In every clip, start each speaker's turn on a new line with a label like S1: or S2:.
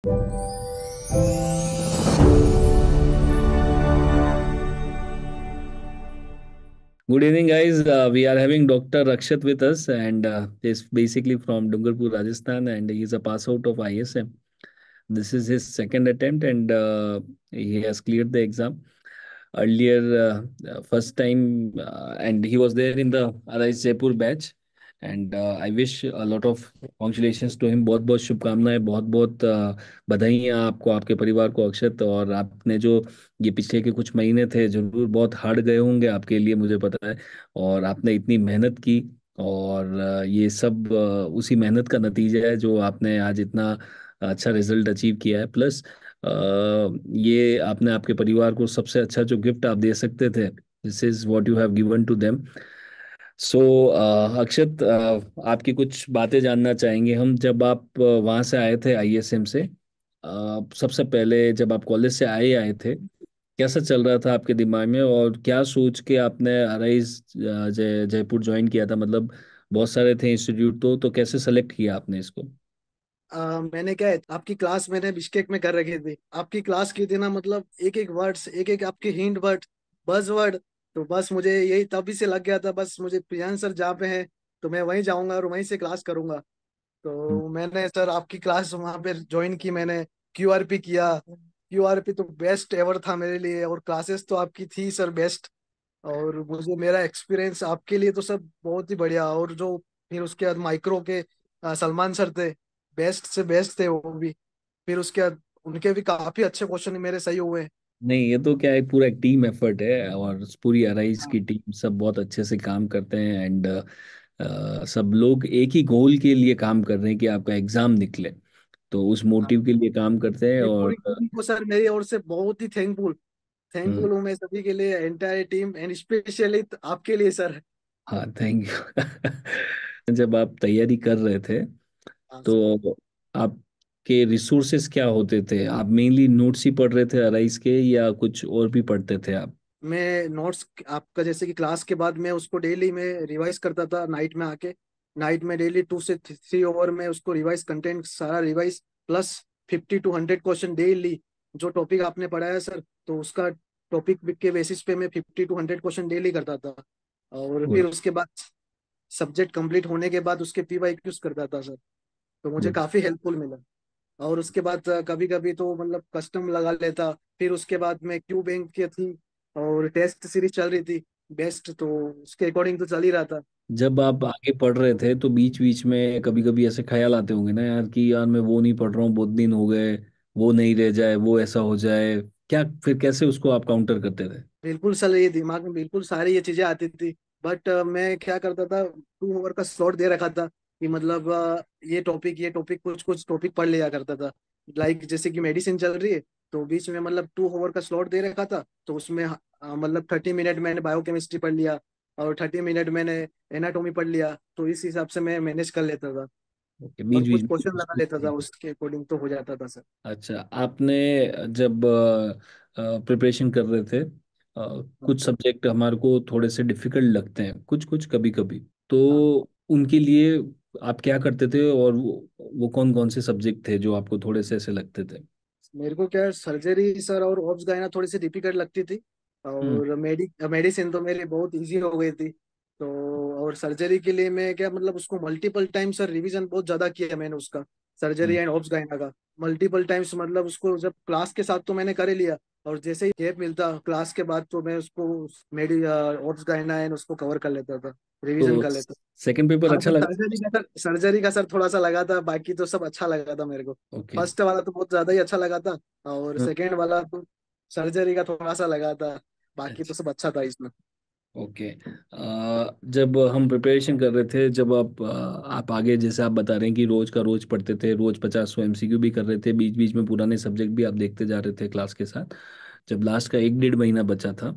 S1: Good evening, guys. Uh, we are having Dr. Rakshat with us, and uh, he's basically from Dungarpur, Rajasthan, and he's a pass out of ISM. This is his second attempt, and uh, he has cleared the exam. Earlier, uh, uh first time, uh, and he was there in the RIS Jaipur batch and I wish lot of congratulation to him बहुत बहुत शुभकामनाएं बहुत बहुत uh, बधाई है आपको आपके परिवार को अक्षत और आपने जो ये पिछले के कुछ महीने थे जरूर बहुत हार्ड गए होंगे आपके लिए मुझे पता है और आपने इतनी मेहनत की और uh, ये सब uh, उसी मेहनत का नतीजा है जो आपने आज इतना अच्छा रिजल्ट अचीव किया है प्लस ये आपने आपके परिवार को सबसे अच्छा जो गिफ्ट आप दे सकते थे this is what you have given to them so so, uh, Akshat uh, आपकी कुछ बातें जानना चाहेंगे हम जब आप uh, वहां से आए थे आईएसएम से सबसे पहले जब आप कॉलेज से आए आए थे कैसा चल रहा था आपके दिमाग में और क्या सोच के आपने अराइज जय जयपुर ज्वाइन किया था मतलब बहुत सारे थे इंस्टीट्यूट तो तो कैसे सेलेक्ट किया आपने इसको
S2: आ, मैंने क्या है आपकी क्लास मैंने बिश्केक में कर रखी थी आपकी क्लास की थी ना मतलब एक एक वर्ड्स एक एक आपके हिंट वर्ड बज वर्ड तो बस मुझे यही तभी से लग गया था बस मुझे प्रियांश सर जहाँ पे है तो मैं वहीं जाऊंगा और वहीं से क्लास करूंगा तो हम्म। मैंने सर आपकी क्लास वहां पर ज्वाइन की मैंने क्यू आर पी किया क्यू आर पी तो बेस्ट एवर था मेरे लिए और क्लासेस तो आपकी थी सर बेस्ट और मुझे मेरा एक्सपीरियंस आपके लिए तो सर बहुत ही बढ़िया और जो फिर उसके बाद माइक्रो के सलमान सर थे बेस्ट से बेस्ट थे वो भी फिर उसके बाद उनके भी काफी अच्छे क्वेश्चन मेरे सही हुए
S1: नहीं ये तो क्या है पूरा एक टीम एफर्ट है और पूरी अराइज की टीम सब बहुत अच्छे से काम करते हैं एंड uh, सब लोग एक ही गोल के लिए काम कर रहे हैं कि आपका एग्जाम निकले तो उस हाँ। मोटिव के लिए काम करते हैं और
S2: को सर मेरी ओर से बहुत ही थैंकफुल थैंकफुल हूँ मैं सभी के लिए एंटायर टीम एंड स्पेशली आपके लिए सर
S1: हाँ थैंक यू जब आप तैयारी कर रहे थे हाँ तो आप के रिसोर्सेस क्या होते थे आप मेनली नोट्स ही पढ़ रहे थे अराइज के या कुछ और भी पढ़ते थे आप
S2: मैं नोट्स आपका जैसे कि क्लास के बाद मैं उसको डेली में रिवाइज करता था नाइट में आके नाइट में डेली टू से थ्री ओवर में उसको रिवाइज कंटेंट सारा revise plus fifty to hundred question daily जो टॉपिक आपने पढ़ाया सर तो उसका टॉपिक के बेसिस पे मैं fifty to hundred question daily करता था और फिर उसके बाद सब्जेक्ट कंप्लीट होने के बाद उसके पी वाई करता था सर तो मुझे काफी हेल्पफुल मिला और उसके बाद कभी कभी तो मतलब कस्टम लगा लेता फिर उसके बाद में क्यू बैंक की थी और टेस्ट सीरीज चल रही थी बेस्ट तो उसके अकॉर्डिंग तो चल ही रहा था
S1: जब आप आगे पढ़ रहे थे तो बीच बीच में कभी कभी ऐसे ख्याल आते होंगे ना यार कि यार मैं वो नहीं पढ़ रहा हूँ बहुत दिन हो गए वो नहीं रह जाए वो ऐसा हो जाए क्या फिर कैसे उसको आप काउंटर करते थे
S2: बिल्कुल सर ये दिमाग में बिल्कुल सारी ये चीजें आती थी बट मैं क्या करता था टू ओवर का स्लॉट दे रखा था कि मतलब ये टॉपिक ये टॉपिक कुछ कुछ टॉपिक पढ़ लिया करता था लाइक like, जैसे कि मेडिसिन चल रही है तो बीच में मतलब टू आवर का स्लॉट दे रखा था तो उसमें मतलब थर्टी मिनट मैंने बायोकेमिस्ट्री पढ़ लिया और थर्टी मिनट मैंने एनाटोमी पढ़ लिया तो इस हिसाब से मैं मैनेज कर लेता था
S1: okay, बीच बीच क्वेश्चन
S2: लगा लेता था उसके अकॉर्डिंग तो हो जाता था सर
S1: अच्छा आपने जब प्रिपरेशन कर रहे थे हाँ। कुछ सब्जेक्ट हमारे को थोड़े से डिफिकल्ट लगते हैं कुछ कुछ कभी कभी तो हाँ। उनके लिए आप क्या करते थे और वो, वो कौन कौन से सब्जेक्ट थे जो आपको थोड़े से ऐसे लगते थे
S2: मेरे को क्या सर्जरी सर और ऑब्स गायना थोड़ी सी डिफिकल्ट लगती थी हम्म। और मेडिसिन तो मेरे बहुत इजी हो गई थी तो और सर्जरी के लिए मैं क्या मतलब उसको मल्टीपल टाइम सर रिवीजन बहुत ज्यादा किया मैंने उसका सर्जरी एंड ऑब्स गायना का मल्टीपल टाइम्स मतलब उसको जब क्लास के साथ तो मैंने कर लिया और जैसे ही गैप मिलता क्लास के बाद तो मैं उसको मेडी ऑब्स गायना एंड उसको कवर कर लेता था रिवीजन तो कर लेते सेकंड पेपर अच्छा लगा सर्जरी का सर सर्जरी का सर थोड़ा सा लगा था बाकी तो सब अच्छा लगा था मेरे को फर्स्ट वाला तो बहुत ज्यादा ही अच्छा लगा था और सेकंड हाँ। वाला तो सर्जरी का थोड़ा सा लगा था बाकी तो अच्छा। सब अच्छा था इसमें
S1: ओके जब हम प्रिपरेशन कर रहे थे जब आप आप आगे जैसे आप बता रहे हैं कि रोज का रोज पढ़ते थे रोज पचास सौ एमसीक्यू भी कर रहे थे बीच बीच में पुराने सब्जेक्ट भी आप देखते जा रहे थे क्लास के साथ जब लास्ट का एक डेढ़ महीना बचा था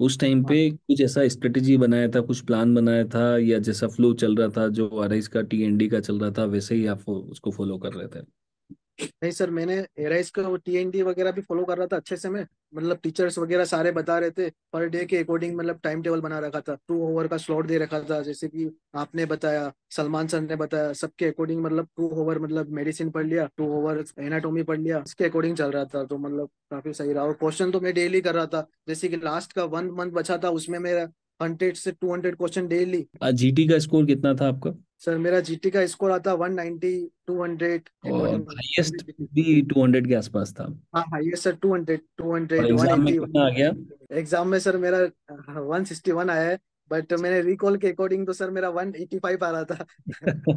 S1: उस टाइम हाँ। पे कुछ ऐसा स्ट्रेटेजी बनाया था कुछ प्लान बनाया था या जैसा फ्लो चल रहा था जो आर का टीएनडी का चल रहा था वैसे ही आप उसको फॉलो कर रहे थे
S2: नहीं सर मैंने एराइस का वो टीएनडी वगैरह भी फॉलो कर रहा था अच्छे से मैं मतलब टीचर्स वगैरह सारे बता रहे थे पर डे के अकॉर्डिंग मतलब टाइम टेबल बना रखा था टू ओवर का स्लॉट दे रखा था जैसे कि आपने बताया सलमान सर ने बताया सबके अकॉर्डिंग मतलब टू ओवर मतलब मेडिसिन पढ़ लिया टू ओवर एनाटोमी पढ़ लिया उसके अकॉर्डिंग चल रहा था तो मतलब काफी सही रहा और क्वेश्चन तो मैं डेली कर रहा था जैसे कि लास्ट का वन मंथ बचा था उसमें मेरा हंड्रेड से two hundred question daily
S1: GT का स्कोर कितना था आपका
S2: सर मेरा जीटी का स्कोर आता 190 200 और
S1: हाईएस्ट भी 200 के आसपास था
S2: हाईएस्ट सर 200 200 एग्जाम में कितना आ गया एग्जाम में सर मेरा 161 हाँ, आया है बट मैंने रिकॉल के अकॉर्डिंग तो सर मेरा 185 आ रहा था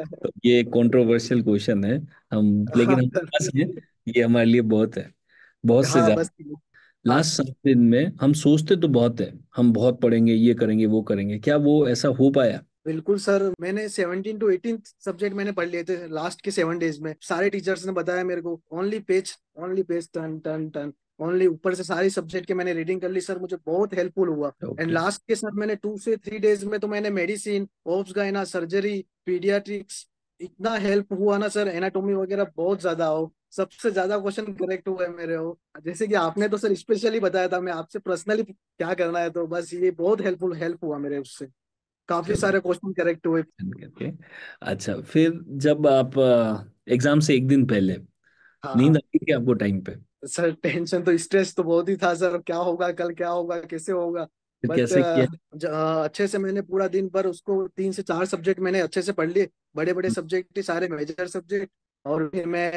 S1: तो ये कंट्रोवर्शियल क्वेश्चन है हम लेकिन हाँ, हम ये हमारे लिए बहुत है बहुत से हाँ, ज्यादा लास्ट सात दिन में हम सोचते तो बहुत है हम बहुत पढ़ेंगे ये करेंगे वो करेंगे क्या वो ऐसा हो पाया
S2: बिल्कुल सर मैंने सेवनटीन टू एटीन सब्जेक्ट मैंने पढ़ लिए थे लास्ट के सेवन डेज में सारे टीचर्स ने बताया मेरे को only page only page ten ten ten only ऊपर से सारी सब्जेक्ट के मैंने रीडिंग कर ली सर मुझे बहुत हेल्पफुल हुआ एंड लास्ट के सर मैंने टू से थ्री डेज में तो मैंने medicine obs gynae surgery paediatrics इतना हेल्प हुआ ना सर एनाटोमी वगैरह बहुत ज्यादा हो सबसे ज्यादा क्वेश्चन करेक्ट हुए मेरे हो जैसे कि आपने तो सर स्पेशली बताया था मैं आपसे पर्सनली क्या करना है तो बस ये बहुत हेल्पफुल हेल्प हुआ मेरे उससे काफी सारे क्वेश्चन
S1: करेक्ट हुए अच्छा फिर जब आप एग्जाम से एक दिन पहले हाँ। नींद हाँ। आती थी आपको टाइम पे
S2: सर टेंशन तो स्ट्रेस तो बहुत ही था सर क्या होगा कल क्या होगा कैसे होगा बट तो अच्छे से मैंने पूरा दिन भर उसको तीन से चार सब्जेक्ट मैंने अच्छे से पढ़ लिए बड़े बड़े सब्जेक्ट सारे मेजर सब्जेक्ट और फिर मैं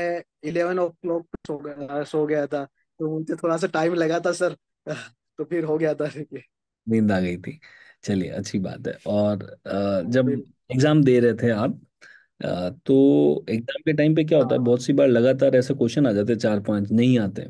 S2: इलेवन ओ क्लॉक सो गया सो गया था तो मुझे थोड़ा सा टाइम लगा था सर तो फिर हो गया था ये
S1: नींद आ गई थी चलिए अच्छी बात है और हाँ, जब एग्जाम दे रहे थे आप तो एग्जाम हाँ। के टाइम पे क्या होता है हाँ। बहुत सी बार लगातार ऐसे क्वेश्चन आ जाते हैं चार पांच नहीं आते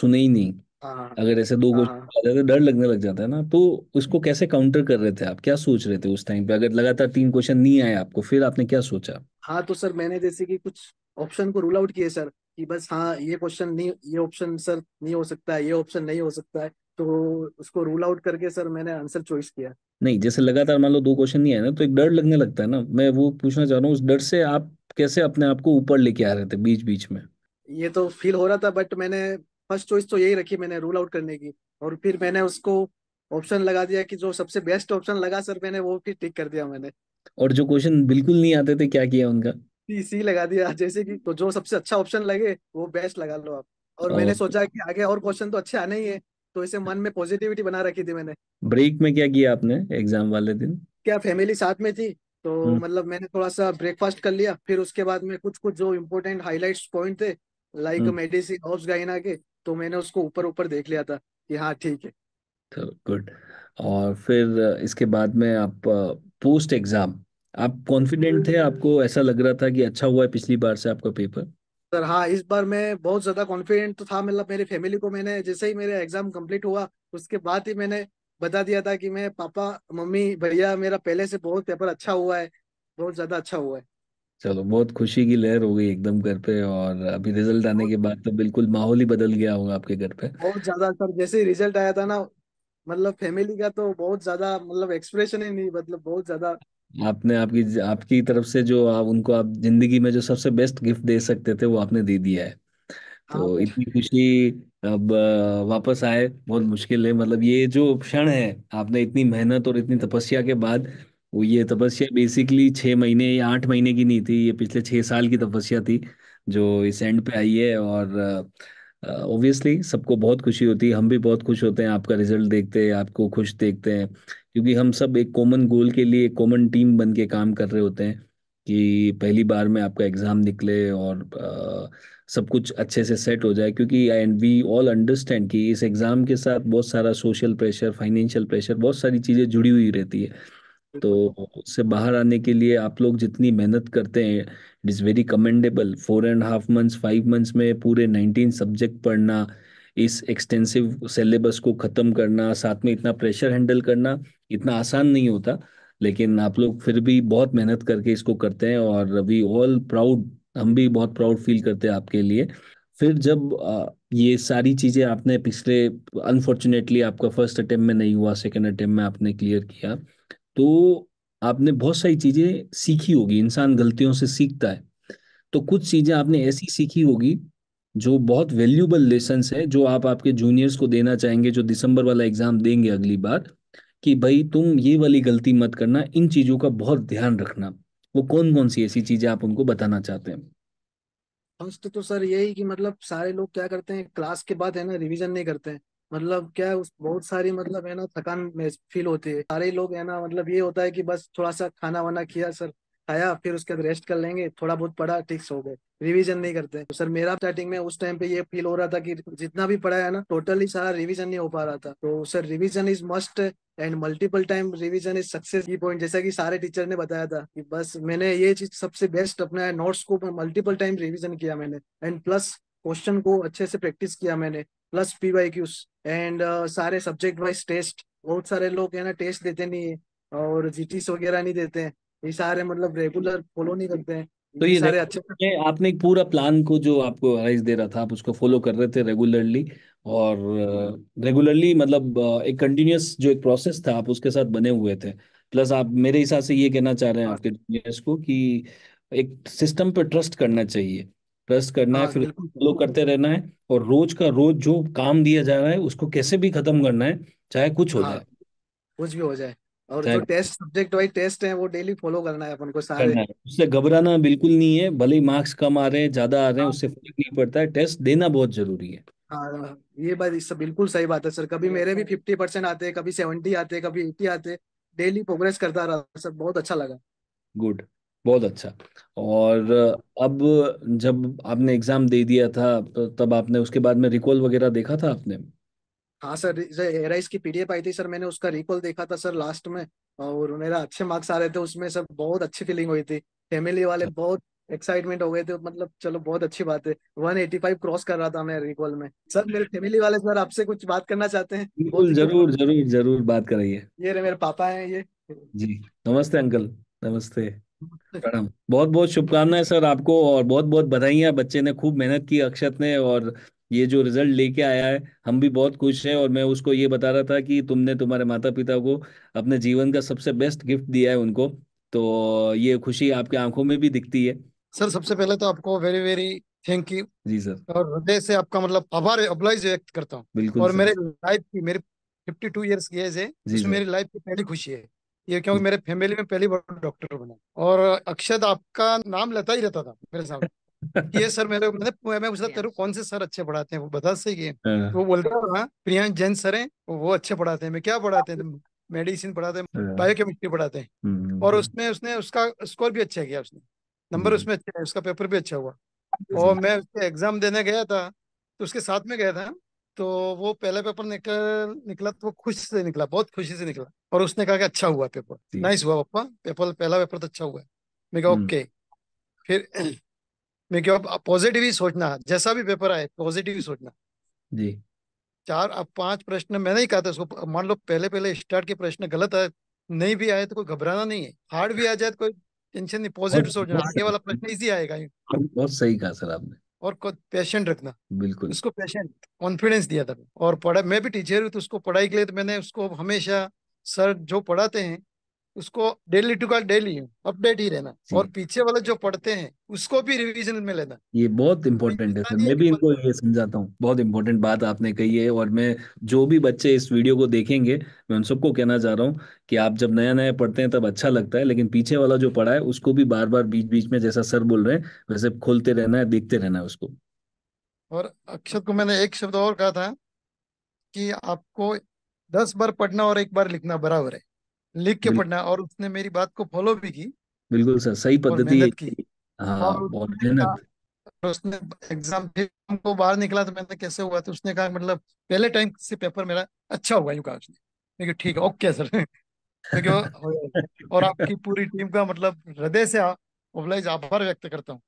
S1: सुने ही नहीं हाँ अगर ऐसे दो हाँ क्वेश्चन आ जाते डर लगने लग जाता है ना तो उसको हम्म। कैसे काउंटर कर रहे थे आप क्या सोच रहे थे उस टाइम पे अगर लगातार तीन क्वेश्चन नहीं आए आपको फिर आपने क्या सोचा
S2: हाँ तो सर मैंने जैसे कि कुछ ऑप्शन को रूल आउट किए सर कि बस हाँ ये क्वेश्चन नहीं ये ऑप्शन सर नहीं हो सकता है ये ऑप्शन नहीं हो सकता है तो उसको रूल आउट करके सर मैंने आंसर चॉइस किया
S1: नहीं जैसे लगातार मान लो दो क्वेश्चन नहीं आए ना तो एक डर लगने लगता है ना मैं वो पूछना चाह रहा हूँ उस डर से आप कैसे अपने आप को ऊपर लेके आ रहे थे बीच बीच में
S2: ये तो फील हो रहा था बट मैंने फर्स्ट चॉइस तो यही रखी मैंने रूल आउट करने की और फिर मैंने उसको ऑप्शन लगा दिया कि जो सबसे बेस्ट ऑप्शन लगा सर मैंने वो फिर टिक कर दिया मैंने
S1: और जो क्वेश्चन बिल्कुल नहीं आते थे क्या किया उनका
S2: सी लगा दिया जैसे कि तो जो सबसे अच्छा ऑप्शन लगे वो बेस्ट लगा लो आप और हाँ। मैंने सोचा कि आगे और क्वेश्चन तो अच्छे आने ही है तो इसे मन में पॉजिटिविटी बना रखी थी मैंने
S1: ब्रेक में क्या किया आपने एग्जाम वाले दिन
S2: क्या फैमिली साथ में थी तो हम्म। मतलब मैंने थोड़ा सा ब्रेकफास्ट कर लिया फिर उसके बाद में कुछ कुछ जो इम्पोर्टेंट हाईलाइट पॉइंट थे लाइक मेडिसिन ऑफ गाइना के तो मैंने उसको ऊपर ऊपर देख लिया था कि हाँ ठीक
S1: है तो गुड और फिर इसके बाद में आप पोस्ट uh, एग्जाम आप कॉन्फिडेंट थे आपको ऐसा लग रहा था कि अच्छा हुआ है पिछली बार से आपका पेपर
S2: सर हाँ इस बार मैं बहुत ज्यादा कॉन्फिडेंट तो था मतलब मेरे फैमिली को मैंने जैसे ही मेरे एग्जाम कंप्लीट हुआ उसके बाद ही मैंने बता दिया था कि मैं पापा मम्मी भैया मेरा पहले से बहुत पेपर अच्छा हुआ है बहुत ज्यादा अच्छा हुआ है
S1: चलो बहुत खुशी की लहर हो गई एकदम घर पे और अभी रिजल्ट आने के बाद तो बिल्कुल माहौल ही बदल गया होगा आपके घर पे
S2: बहुत ज्यादा सर जैसे ही रिजल्ट आया था ना मतलब फैमिली का तो बहुत ज्यादा मतलब एक्सप्रेशन ही नहीं मतलब बहुत ज्यादा
S1: आपने आपकी आपकी तरफ से जो आप उनको आप जिंदगी में जो सबसे बेस्ट गिफ्ट दे सकते थे वो आपने दे दिया है हाँ तो हाँ इतनी खुशी अब वापस आए बहुत मुश्किल है मतलब ये जो क्षण है आपने इतनी मेहनत और इतनी तपस्या के बाद वो ये तपस्या बेसिकली छः महीने या आठ महीने की नहीं थी ये पिछले छः साल की तपस्या थी जो इस एंड पे आई है और ऑब्वियसली uh, सबको बहुत खुशी होती है हम भी बहुत खुश होते हैं आपका रिजल्ट देखते हैं आपको खुश देखते हैं क्योंकि हम सब एक कॉमन गोल के लिए कॉमन टीम बन के काम कर रहे होते हैं कि पहली बार में आपका एग्ज़ाम निकले और uh, सब कुछ अच्छे से सेट हो जाए क्योंकि एंड वी ऑल अंडरस्टैंड कि इस एग्ज़ाम के साथ बहुत सारा सोशल प्रेशर फाइनेंशियल प्रेशर बहुत सारी चीज़ें जुड़ी हुई रहती है तो उससे बाहर आने के लिए आप लोग जितनी मेहनत करते हैं it is very commendable four and half months five months में पूरे नाइनटीन सब्जेक्ट पढ़ना इस एक्सटेंसिव सिलेबस को ख़त्म करना साथ में इतना प्रेशर हैंडल करना इतना आसान नहीं होता लेकिन आप लोग फिर भी बहुत मेहनत करके इसको करते हैं और वी ऑल प्राउड हम भी बहुत प्राउड फील करते हैं आपके लिए फिर जब ये सारी चीज़ें आपने पिछले अनफॉर्चुनेटली आपका फर्स्ट अटेम्प्ट में नहीं हुआ सेकेंड अटेम्प्ट में आपने क्लियर किया तो आपने बहुत सारी चीजें सीखी होगी इंसान गलतियों से सीखता है तो कुछ चीजें आपने ऐसी सीखी होगी जो बहुत वैल्यूबल लेसन है जो आप आपके जूनियर्स को देना चाहेंगे जो दिसंबर वाला एग्जाम देंगे अगली बार कि भाई तुम ये वाली गलती मत करना इन चीजों का बहुत ध्यान रखना वो कौन कौन सी ऐसी चीजें आप उनको बताना चाहते हैं
S2: फर्स्ट तो सर यही कि मतलब सारे लोग क्या करते हैं क्लास के बाद है ना रिवीजन नहीं करते हैं मतलब क्या उस बहुत सारी मतलब है ना थकान फील होती है सारे लोग है ना मतलब ये होता है कि बस थोड़ा सा खाना वाना किया सर खाया फिर उसके बाद रेस्ट कर लेंगे थोड़ा बहुत पढ़ा ठीक हो गए रिवीजन नहीं करते सर मेरा स्टार्टिंग में उस टाइम पे ये फील हो रहा था कि जितना भी पढ़ा है ना टोटली सारा रिवीजन नहीं हो पा रहा था तो sir revision is must and multiple time revision is success की पॉइंट जैसा कि सारे टीचर ने बताया था कि बस मैंने ये चीज सबसे बेस्ट अपना नोट्स को मल्टीपल टाइम रिविजन किया मैंने एंड प्लस क्वेश्चन को अच्छे से प्रैक्टिस किया मैंने plus P Y Qs and सारे सब्जेक्ट वाइज टेस्ट बहुत सारे लोग है ना टेस्ट देते नहीं है और जीटीस वगैरह नहीं देते हैं ये सारे मतलब रेगुलर फॉलो नहीं करते हैं
S1: तो ये सारे अच्छे ये आपने एक पूरा प्लान को जो आपको एडवाइस दे रहा था आप उसको फॉलो कर रहे थे रेगुलरली और रेगुलरली uh, मतलब uh, एक कंटिन्यूस जो एक प्रोसेस था आप उसके साथ बने हुए थे प्लस आप मेरे हिसाब से ये कहना चाह रहे हैं हाँ। आपके जूनियर्स को कि एक सिस्टम पर ट्रस्ट करना चाहिए रेस्ट करना हाँ, है फिर फॉलो करते रहना है और रोज का रोज जो काम दिया जा रहा है उसको कैसे भी खत्म करना है चाहे कुछ हो हाँ, जाए
S2: कुछ भी हो जाए और जो टेस्ट सब्जेक्ट वाइज टेस्ट है वो डेली फॉलो करना है अपन को सारे है।
S1: उससे घबराना बिल्कुल नहीं है भले ही मार्क्स कम आ रहे हैं ज्यादा आ रहे हैं हाँ। उससे फर्क नहीं पड़ता है टेस्ट देना बहुत जरूरी है
S2: हाँ ये बात इससे बिल्कुल सही बात है सर कभी मेरे भी फिफ्टी परसेंट आते हैं कभी सेवेंटी आते हैं कभी एटी आते डेली प्रोग्रेस करता रहा सर बहुत अच्छा लगा
S1: गुड बहुत अच्छा और अब जब आपने एग्जाम दे दिया था तो तब आपने उसके बाद में रिकॉल वगैरह देखा था आपने
S2: हाँ सर एराइस की पीडीएफ आई थी सर मैंने उसका रिकॉल देखा था सर लास्ट में और मेरा अच्छे मार्क्स आ रहे थे उसमें सर बहुत अच्छी फीलिंग हुई थी फैमिली वाले अच्छा। बहुत एक्साइटमेंट हो गए थे मतलब चलो बहुत अच्छी बात है 185 क्रॉस कर रहा था मैं रिकॉल में सर मेरे फैमिली वाले सर आपसे कुछ बात करना चाहते हैं बिल्कुल जरूर
S1: जरूर जरूर बात कराइए ये रहे मेरे पापा हैं ये जी नमस्ते अंकल नमस्ते बहुत बहुत शुभकामनाएं सर आपको और बहुत बहुत बधाइयां बच्चे ने खूब मेहनत की अक्षत ने और ये जो रिजल्ट लेके आया है हम भी बहुत खुश हैं और मैं उसको ये बता रहा था कि तुमने तुम्हारे माता पिता को अपने जीवन का सबसे बेस्ट गिफ्ट दिया है उनको तो ये खुशी आपके आंखों में भी दिखती है सर सबसे पहले तो आपको वेरी वेरी थैंक यू जी सर
S3: और हृदय से आपका मतलब आभार व्यक्त करता हूँ बिल्कुल और मेरे लाइफ की मेरी फिफ्टी टू ईयर्स एज है मेरी लाइफ की पहली खुशी है ये क्योंकि हम्म। मेरे फैमिली में पहली बार डॉक्टर बना और अक्षत आपका नाम लेता ही रहता था मेरे सामने ये सर मेरे मतलब मैं पूछा तेरे कौन से सर अच्छे पढ़ाते हैं वो बता सही हाँ। तो वो बोलता रहा हाँ प्रियांश जैन सर है वो अच्छे पढ़ाते हैं मैं क्या पढ़ाते हैं मेडिसिन पढ़ाते हैं हाँ। बायोकेमिस्ट्री पढ़ाते हैं हम्म, हम्म, और उसने उसने उसका स्कोर भी अच्छा किया उसने नंबर उसमें अच्छा है उसका पेपर भी अच्छा हुआ और मैं उसके एग्जाम देने गया था तो उसके साथ में गया था तो वो पहला पेपर निकल निकला तो वो खुश से निकला बहुत खुशी से निकला और उसने कहा कि अच्छा हुआ पेपर नाइस हुआ पप्पा पेपर पहला पेपर तो अच्छा हुआ मैं कहा ओके हम्म। फिर मैं क्या पॉजिटिव ही सोचना जैसा भी पेपर आए पॉजिटिव ही सोचना जी चार अब पांच प्रश्न मैंने ही कहा था उसको मान लो पहले पहले स्टार्ट के प्रश्न गलत आए नहीं भी आए तो कोई घबराना नहीं है हार्ड भी आ जाए तो कोई टेंशन नहीं पॉजिटिव सोचना आगे वाला प्रश्न इजी आएगा
S1: बहुत सही कहा सर आपने
S3: और खुद पेशेंट रखना बिल्कुल उसको पेशेंट कॉन्फिडेंस दिया था और पढ़ा मैं भी टीचर हूँ तो उसको पढ़ाई के लिए तो मैंने उसको हमेशा सर जो पढ़ाते हैं उसको डेली टू का डेली अपडेट ही रहना और पीछे वाले जो पढ़ते हैं उसको भी रिवीजन में लेना
S1: ये बहुत इम्पोर्टेंट है सर मैं भी इनको ये समझाता हूँ बहुत इम्पोर्टेंट बात आपने कही है और मैं जो भी बच्चे इस वीडियो को देखेंगे मैं उन सबको कहना चाह रहा हूँ कि आप जब नया नया पढ़ते हैं तब अच्छा लगता है लेकिन पीछे वाला जो पढ़ा है उसको भी बार बार बीच बीच में जैसा सर बोल रहे हैं वैसे खोलते रहना है देखते रहना है उसको
S3: और अक्षत को मैंने एक शब्द और कहा था कि आपको दस बार पढ़ना और एक बार लिखना बराबर है लिख के पढ़ना और उसने मेरी बात को फॉलो भी की
S1: बिल्कुल सर सही पद्धति हाँ बहुत
S3: उसने एग्जाम को बाहर निकला तो मैंने कैसे हुआ तो उसने कहा मतलब पहले टाइम से पेपर मेरा अच्छा हुआ यू कहा उसने ठीक है ओके सर और आपकी पूरी टीम का मतलब हृदय से आभार व्यक्त करता हूँ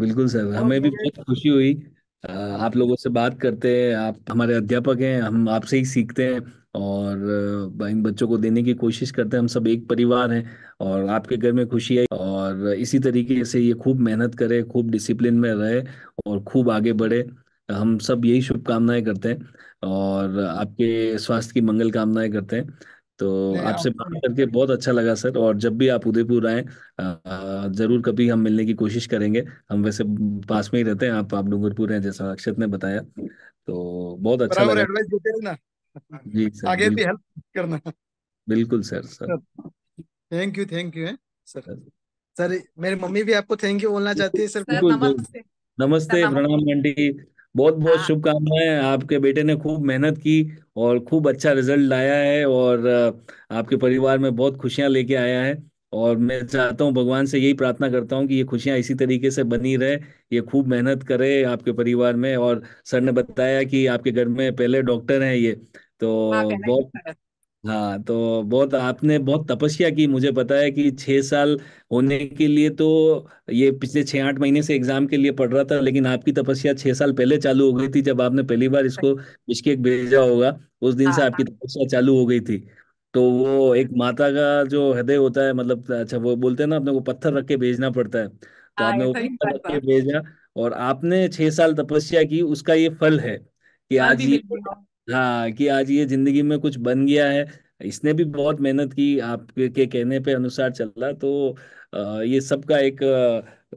S1: बिल्कुल सर हमें भी बहुत खुशी हुई आप लोगों से बात करते हैं आप हमारे अध्यापक हैं हम आपसे ही सीखते हैं और इन बच्चों को देने की कोशिश करते हैं हम सब एक परिवार हैं और आपके घर में खुशी है और इसी तरीके से ये खूब मेहनत करे खूब डिसिप्लिन में रहे और खूब आगे बढ़े हम सब यही शुभकामनाएं करते हैं और आपके स्वास्थ्य की मंगल कामनाएं करते हैं तो आपसे बात तो करके बहुत अच्छा लगा सर और जब भी आप उदयपुर आए जरूर कभी हम मिलने की कोशिश करेंगे हम वैसे पास में ही रहते हैं आप आप डूंगरपुर हैं जैसा अक्षत ने बताया तो बहुत अच्छा
S3: लगा
S1: जी सर आगे भी हेल्प करना बिल्कुल sir sir
S2: thank you thank you
S1: sir sir मेरी मम्मी भी आपको थैंक यू बोलना चाहती है सर बिल्कुल नमस्ते नमस्ते प्रणाम आंटी बहुत बहुत हाँ। शुभकामनाएं आपके बेटे ने खूब मेहनत की और खूब अच्छा रिजल्ट लाया है और आपके परिवार में बहुत खुशियां लेके आया है और मैं चाहता हूँ भगवान से यही प्रार्थना करता हूँ कि ये खुशियाँ इसी तरीके से बनी रहे ये खूब मेहनत करे आपके परिवार में और सर ने बताया कि आपके घर में पहले डॉक्टर हैं ये तो हाँ, बहुत हाँ तो बहुत आपने बहुत तपस्या की मुझे पता है कि छह साल होने के लिए तो ये पिछले छह आठ महीने से एग्जाम के लिए पढ़ रहा था लेकिन आपकी तपस्या छह साल पहले चालू हो गई थी जब आपने पहली बार इसको बिश्केक भेजा होगा उस दिन हाँ, से हाँ। आपकी तपस्या चालू हो गई थी तो वो एक माता का जो हृदय होता है मतलब अच्छा वो बोलते हैं ना अपने को पत्थर रख के भेजना पड़ता है
S2: तो हाँ आपने वो सही पत्थर रख के
S1: भेजा और आपने छह साल तपस्या की उसका ये फल है कि आज ये हाँ कि आज ये जिंदगी में कुछ बन गया है इसने भी बहुत मेहनत की आपके के कहने पे अनुसार चला तो ये सबका एक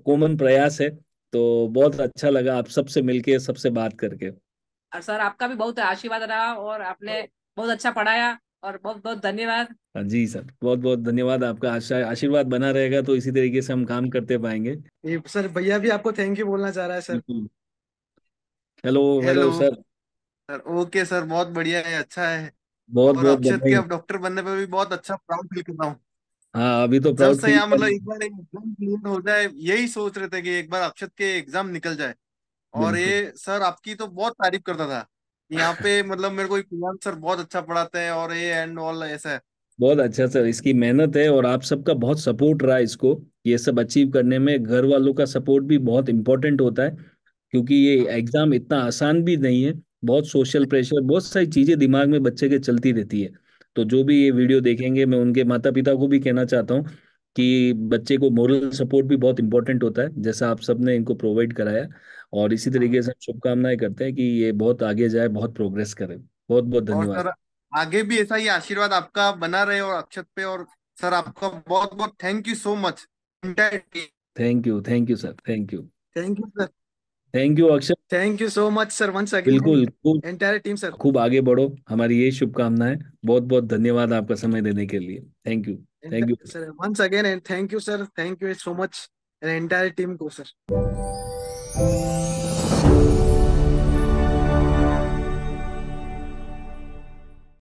S1: कॉमन प्रयास है तो बहुत अच्छा लगा आप सबसे मिलके सबसे बात करके और सर आपका भी बहुत आशीर्वाद रहा और आपने बहुत अच्छा पढ़ाया और बहुत बहुत धन्यवाद हाँ जी सर बहुत बहुत धन्यवाद आपका आशा आशीर्वाद बना रहेगा तो इसी तरीके से हम काम करते पाएंगे सर भैया भी आपको थैंक यू बोलना चाह रहा है sir hello hello hello sir
S2: sir okay sir बहुत बढ़िया है अच्छा है
S1: बहुत और बहुत अक्षत के अब
S2: डॉक्टर बनने पे भी बहुत अच्छा प्राउड फील कर रहा हूँ
S1: हाँ अभी तो जब प्राउड से फील यहाँ कर मतलब एक
S3: बार एग्जाम क्लियर हो जाए यही सोच रहे थे कि एक बार अक्षत के एग्जाम निकल जाए और बिल्कुल
S2: ये सर आपकी तो बहुत तारीफ करता था यहाँ पे मतलब मेरे को ये सर बहुत अच्छा पढ़ाते हैं और ये एंड ऑल ऐसा है
S1: बहुत अच्छा सर इसकी मेहनत है और आप सबका बहुत सपोर्ट रहा इसको ये सब अचीव करने में घर वालों का सपोर्ट भी बहुत इम्पोर्टेंट होता है क्योंकि ये एग्जाम हाँ। इतना आसान भी नहीं है बहुत सोशल प्रेशर बहुत सारी चीजें दिमाग में बच्चे के चलती रहती है तो जो भी ये वीडियो देखेंगे मैं उनके माता पिता को भी कहना चाहता हूँ कि बच्चे को मॉरल सपोर्ट भी बहुत इंपॉर्टेंट होता है जैसा आप सबने इनको प्रोवाइड कराया और इसी हाँ। तरीके से हम शुभकामनाएं करते हैं कि ये बहुत आगे जाए बहुत प्रोग्रेस करे बहुत बहुत धन्यवाद
S3: आगे भी ऐसा ही आशीर्वाद आपका बना रहे और अक्षत पे और सर आपका बहुत बहुत thank you
S1: so much thank you thank you sir thank you thank you sir thank you अक्षर thank you so much sir once again बिल्कुल एंटायर टीम सर खूब आगे बढ़ो हमारी ये शुभकामनाएं बहुत बहुत धन्यवाद आपका समय देने के लिए thank you thank you sir once again and
S2: thank you sir thank you so much entire team को सर